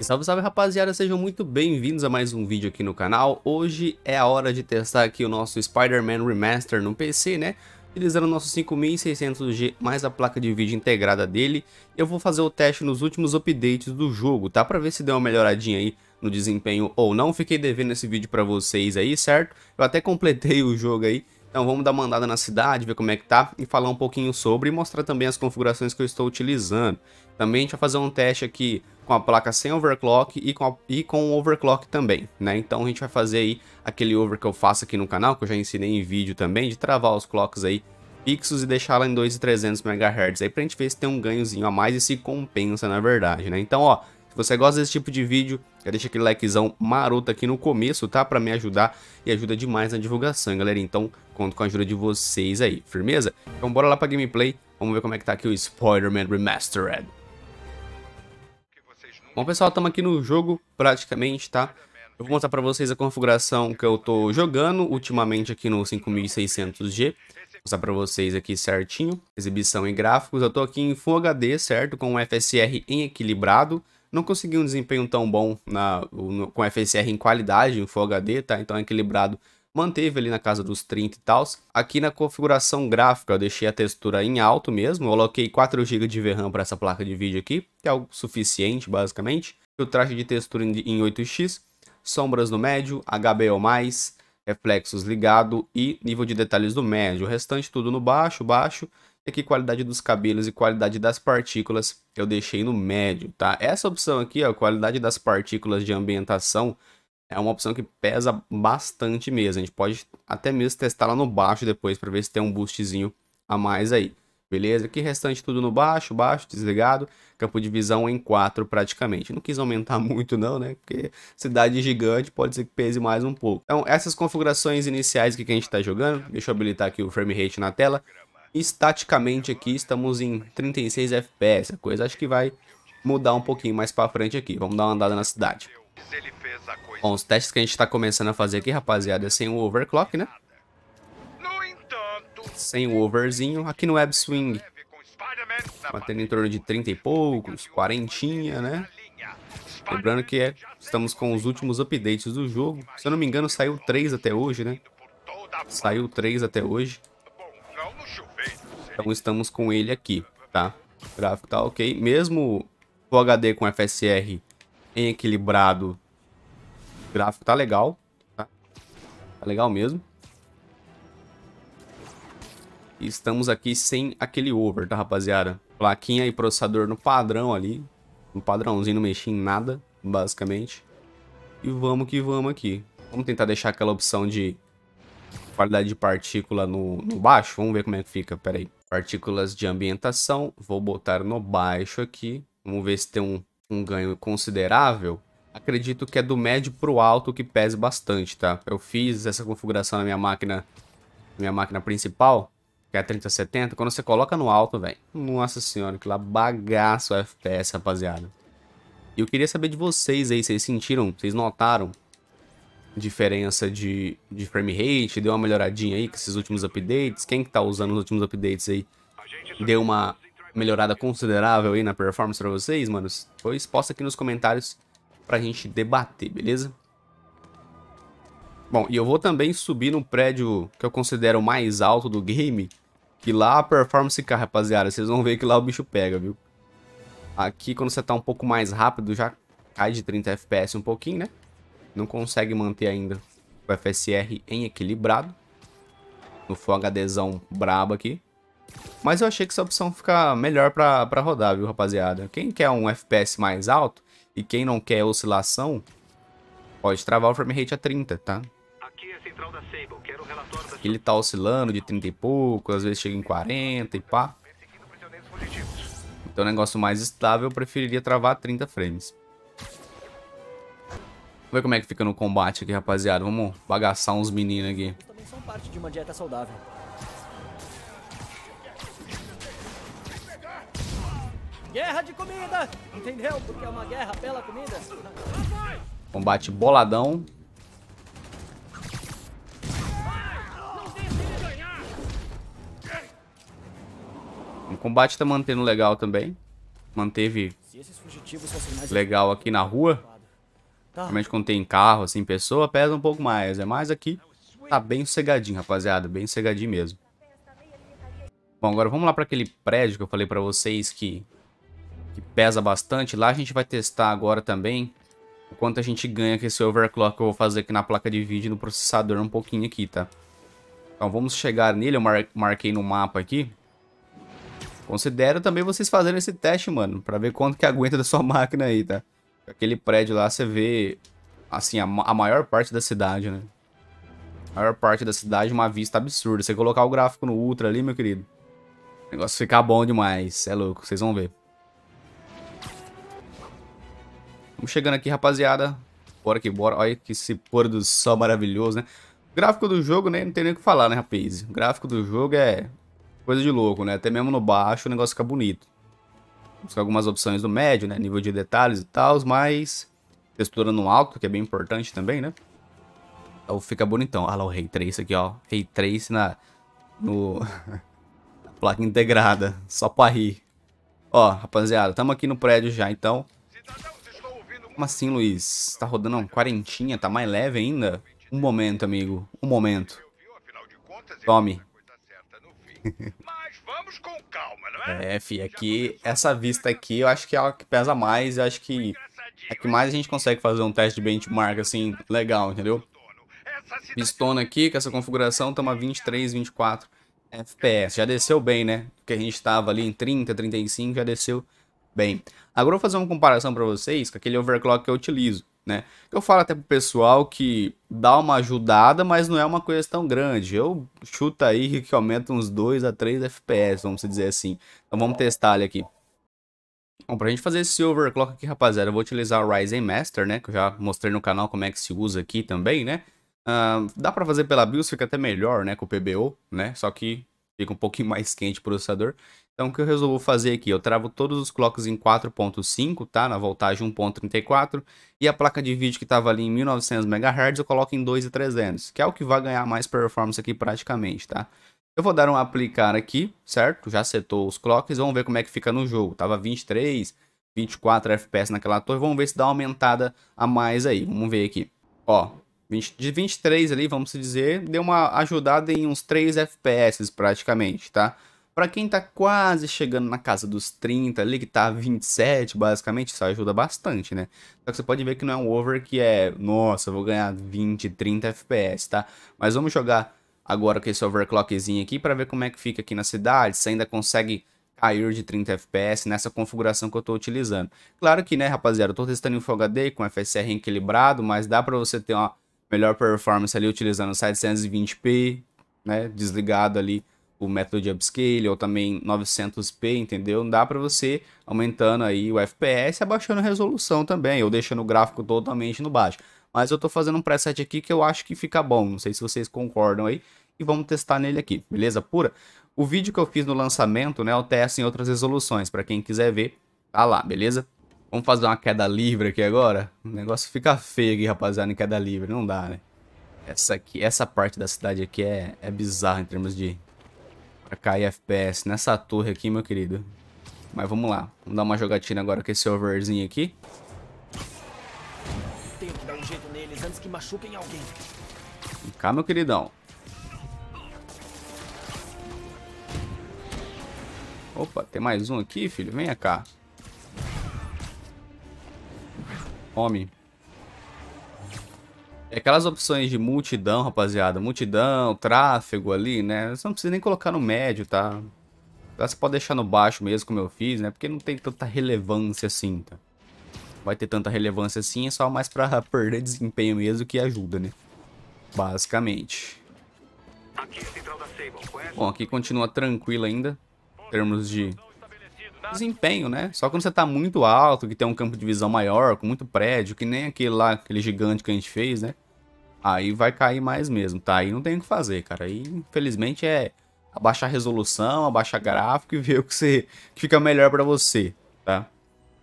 Salve, salve rapaziada, sejam muito bem-vindos a mais um vídeo aqui no canal. Hoje é a hora de testar aqui o nosso Spider-Man Remaster no PC, né? Utilizando o nosso 5600G mais a placa de vídeo integrada dele. Eu vou fazer o teste nos últimos updates do jogo, tá? Pra ver se deu uma melhoradinha aí no desempenho ou não. Fiquei devendo esse vídeo pra vocês aí, certo? Eu até completei o jogo aí. Então vamos dar uma andada na cidade, ver como é que tá e falar um pouquinho sobre e mostrar também as configurações que eu estou utilizando. Também a gente vai fazer um teste aqui com a placa sem overclock e com, a, e com overclock também, né? Então a gente vai fazer aí aquele over que eu faço aqui no canal, que eu já ensinei em vídeo também, de travar os clocks aí fixos e deixar lá em 2.300 MHz aí pra gente ver se tem um ganhozinho a mais e se compensa na verdade, né? Então, ó, se você gosta desse tipo de vídeo, já deixa aquele likezão maroto aqui no começo, tá? Pra me ajudar e ajuda demais na divulgação, galera. Então, conto com a ajuda de vocês aí, firmeza? Então bora lá pra gameplay, vamos ver como é que tá aqui o Spider-Man Remastered. Bom pessoal, estamos aqui no jogo praticamente, tá? Eu vou mostrar para vocês a configuração que eu estou jogando ultimamente aqui no 5600G. Vou mostrar para vocês aqui certinho, exibição e gráficos. Eu estou aqui em Full HD, certo? Com o FSR em equilibrado. Não consegui um desempenho tão bom na, no, com FSR em qualidade, em Full HD, tá? Então é equilibrado manteve ali na casa dos 30 e tal. Aqui na configuração gráfica eu deixei a textura em alto mesmo, coloquei 4 GB de VRAM para essa placa de vídeo aqui, que é algo suficiente basicamente. O traje de textura em 8x, sombras no médio, HBO+, reflexos ligado e nível de detalhes do médio. O restante tudo no baixo, baixo. E aqui qualidade dos cabelos e qualidade das partículas eu deixei no médio, tá? Essa opção aqui, ó, qualidade das partículas de ambientação, é uma opção que pesa bastante mesmo. A gente pode até mesmo testar lá no baixo depois para ver se tem um boostzinho a mais aí. Beleza? Aqui restante tudo no baixo, baixo, desligado. Campo de visão em 4 praticamente. Não quis aumentar muito não, né? Porque cidade gigante pode ser que pese mais um pouco. Então, essas configurações iniciais que a gente está jogando. Deixa eu habilitar aqui o frame rate na tela. Estaticamente aqui estamos em 36 FPS. A coisa acho que vai mudar um pouquinho mais para frente aqui. Vamos dar uma andada na cidade. Ele Bom, os testes que a gente está começando a fazer aqui, rapaziada, é sem o overclock, né? Sem o overzinho. Aqui no Web Swing, batendo em torno de 30 e poucos, quarentinha, né? Lembrando que é, estamos com os últimos updates do jogo. Se eu não me engano, saiu 3 até hoje, né? Saiu 3 até hoje. Então estamos com ele aqui, tá? O gráfico tá ok. Mesmo o HD com FSR em equilibrado gráfico tá legal. Tá, tá legal mesmo. E estamos aqui sem aquele over, tá, rapaziada? Plaquinha e processador no padrão ali. No padrãozinho, não mexi em nada, basicamente. E vamos que vamos aqui. Vamos tentar deixar aquela opção de qualidade de partícula no, no, baixo. Vamos ver como é que fica. Pera aí. Partículas de ambientação. Vou botar no baixo aqui. Vamos ver se tem um, um ganho considerável acredito que é do médio pro alto que pese bastante, tá? Eu fiz essa configuração na minha máquina, minha máquina principal, que é a 3070. Quando você coloca no alto, velho, nossa senhora, que lá bagaço é FPS, rapaziada. E eu queria saber de vocês aí, vocês sentiram, vocês notaram diferença de, de frame rate? Deu uma melhoradinha aí com esses últimos updates? Quem que tá usando os últimos updates aí? Deu uma melhorada considerável aí na performance pra vocês, manos? Pois posta aqui nos comentários pra gente debater, beleza? Bom, e eu vou também subir no prédio que eu considero mais alto do game, que lá a performance cai, rapaziada. Vocês vão ver que lá o bicho pega, viu? Aqui, quando você tá um pouco mais rápido, já cai de 30 FPS um pouquinho, né? Não consegue manter ainda o FSR em equilibrado. No Full HDzão brabo aqui. Mas eu achei que essa opção fica melhor pra, pra rodar, viu, rapaziada? Quem quer um FPS mais alto, e quem não quer oscilação, pode travar o frame rate é tá? é a 30, tá? Ele tá oscilando de 30 e pouco, às vezes chega em 40 e pá. Então, negócio mais estável, eu preferiria travar 30 frames. Vamos ver como é que fica no combate aqui, rapaziada. Vamos bagaçar uns meninos aqui. Eles também são parte de uma dieta saudável. Guerra de comida, entendeu? Porque é uma guerra pela comida. Combate boladão. O combate tá mantendo legal também. Manteve legal aqui na rua. Tá. Normalmente quando tem carro, assim, pessoa, pesa um pouco mais. É mais aqui. Tá bem cegadinho, rapaziada. Bem cegadinho mesmo. Bom, agora vamos lá para aquele prédio que eu falei para vocês que que pesa bastante. Lá a gente vai testar agora também o quanto a gente ganha com esse overclock que eu vou fazer aqui na placa de vídeo no processador um pouquinho aqui, tá? Então vamos chegar nele, eu mar marquei no mapa aqui. Considero também vocês fazerem esse teste, mano, pra ver quanto que aguenta da sua máquina aí, tá? Aquele prédio lá, você vê, assim, a, ma a maior parte da cidade, né? A maior parte da cidade, uma vista absurda. Você colocar o gráfico no Ultra ali, meu querido, o negócio fica bom demais, é louco, vocês vão ver. Vamos chegando aqui, rapaziada. Bora que bora. Olha que esse pôr do sol maravilhoso, né? O gráfico do jogo, né? Não tem nem o que falar, né, rapaz? O gráfico do jogo é coisa de louco, né? Até mesmo no baixo o negócio fica bonito. Buscar algumas opções do médio, né? Nível de detalhes e tal, mas textura no alto, que é bem importante também, né? Então fica bonitão. Olha lá o Ray Trace aqui, ó. Ray Trace na... No... na placa integrada. Só pra rir. Ó, rapaziada, tamo aqui no prédio já, então. Como assim, Luiz? Tá rodando uma quarentinha, tá mais leve ainda? Um momento, amigo. Um momento. Tome. Mas vamos com calma, não é? É, fi, aqui, é essa vista aqui, eu acho que é a que pesa mais, eu acho que é que mais a gente consegue fazer um teste de benchmark, assim, legal, entendeu? pistona aqui, com essa configuração, estamos a 23, 24 FPS. Já desceu bem, né? Porque a gente estava ali em 30, 35, já desceu bem. Agora eu vou fazer uma comparação para vocês com aquele overclock que eu utilizo, né? Eu falo até pro pessoal que dá uma ajudada, mas não é uma coisa tão grande. Eu chuto aí que aumenta uns 2 a 3 FPS, vamos dizer assim. Então vamos testar ele aqui. Bom, pra gente fazer esse overclock aqui, rapaziada, eu vou utilizar o Ryzen Master, né? Que eu já mostrei no canal como é que se usa aqui também, né? Uh, dá pra fazer pela BIOS, fica até melhor, né? Com o PBO, né? Só que fica um pouquinho mais quente o processador. Então, o que eu resolvo fazer aqui? Eu travo todos os clocks em 4.5, tá? Na voltagem 1.34. E a placa de vídeo que estava ali em 1900 MHz, eu coloco em 2,300, que é o que vai ganhar mais performance aqui praticamente, tá? Eu vou dar um aplicar aqui, certo? Já setou os clocks, vamos ver como é que fica no jogo. Tava 23, 24 FPS naquela torre, vamos ver se dá uma aumentada a mais aí. Vamos ver aqui. Ó, 20, de 23 ali, vamos dizer, deu uma ajudada em uns 3 FPS praticamente, Tá? Para quem tá quase chegando na casa dos 30 ali, que tá 27 basicamente, isso ajuda bastante, né? Só que você pode ver que não é um over que é, nossa, vou ganhar 20, 30 FPS, tá? Mas vamos jogar agora com esse overclockzinho aqui para ver como é que fica aqui na cidade, se ainda consegue cair de 30 FPS nessa configuração que eu estou utilizando. Claro que, né, rapaziada, eu estou testando em Full HD com FSR equilibrado, mas dá para você ter uma melhor performance ali utilizando 720p, né, desligado ali o método de upscale ou também 900p, entendeu? não Dá para você aumentando aí o FPS, abaixando a resolução também, ou deixando o gráfico totalmente no baixo. Mas eu estou fazendo um preset aqui que eu acho que fica bom, não sei se vocês concordam aí, e vamos testar nele aqui, beleza pura? O vídeo que eu fiz no lançamento, né, eu testo em outras resoluções, para quem quiser ver, tá lá, beleza? Vamos fazer uma queda livre aqui agora? O negócio fica feio aqui, rapaziada, em queda livre, não dá, né? Essa, aqui, essa parte da cidade aqui é, é bizarra em termos de pra cair FPS nessa torre aqui, meu querido. Mas vamos lá. Vamos dar uma jogatina agora com esse overzinho aqui. Tenho que dar um jeito neles antes que machuquem alguém. Vem cá, meu queridão. Opa, tem mais um aqui, filho. vem cá. Homem. Aquelas opções de multidão, rapaziada. Multidão, tráfego ali, né? Você não precisa nem colocar no médio, tá? tá? Você pode deixar no baixo mesmo, como eu fiz, né? Porque não tem tanta relevância assim, tá? Vai ter tanta relevância assim, é só mais pra perder desempenho mesmo que ajuda, né? Basicamente. Bom, aqui continua tranquilo ainda. Em termos de desempenho, né? Só quando você tá muito alto, que tem um campo de visão maior, com muito prédio, que nem aquele lá, aquele gigante que a gente fez, né? aí vai cair mais mesmo, tá? Aí não tem o que fazer, cara. Aí, infelizmente, é abaixar a resolução, abaixar gráfico e ver o que, você, que fica melhor para você, tá?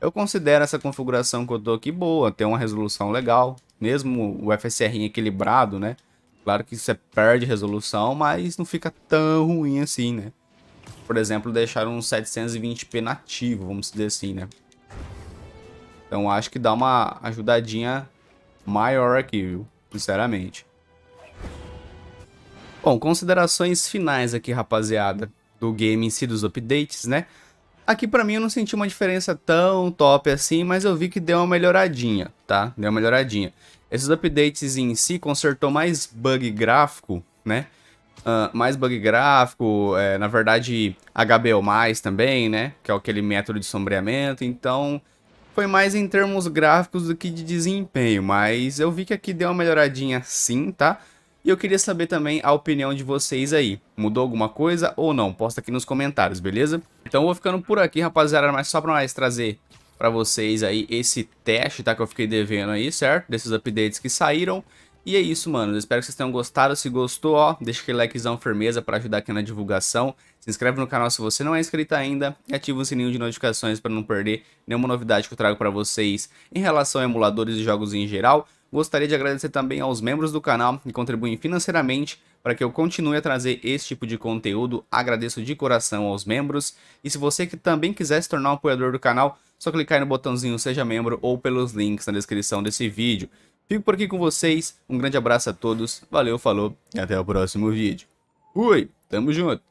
Eu considero essa configuração que eu tô aqui boa, tem uma resolução legal, mesmo o FSR equilibrado, né? Claro que você perde resolução, mas não fica tão ruim assim, né? Por exemplo, deixar um 720p nativo, vamos dizer assim, né? Então acho que dá uma ajudadinha maior aqui, viu? sinceramente. Bom, considerações finais aqui, rapaziada, do game em si, dos updates, né? Aqui pra mim eu não senti uma diferença tão top assim, mas eu vi que deu uma melhoradinha, tá? Deu uma melhoradinha. Esses updates em si consertou mais bug gráfico, né? Uh, mais bug gráfico, é, na verdade HBO+, também, né? Que é aquele método de sombreamento, então foi mais em termos gráficos do que de desempenho, mas eu vi que aqui deu uma melhoradinha sim, tá? E eu queria saber também a opinião de vocês aí. Mudou alguma coisa ou não? Posta aqui nos comentários, beleza? Então eu vou ficando por aqui, rapaziada, mas só pra mais trazer pra vocês aí esse teste, tá? Que eu fiquei devendo aí, certo? Desses updates que saíram. E é isso, mano. espero que vocês tenham gostado. Se gostou, ó, deixa aquele likezão firmeza para ajudar aqui na divulgação. Se inscreve no canal se você não é inscrito ainda e ativa o sininho de notificações para não perder nenhuma novidade que eu trago para vocês em relação a emuladores e jogos em geral. Gostaria de agradecer também aos membros do canal que contribuem financeiramente para que eu continue a trazer esse tipo de conteúdo. Agradeço de coração aos membros. E se você que também quiser se tornar um apoiador do canal, só clicar aí no botãozinho Seja Membro ou pelos links na descrição desse vídeo. Fico por aqui com vocês, um grande abraço a todos, valeu, falou e até o próximo vídeo. Fui, tamo junto!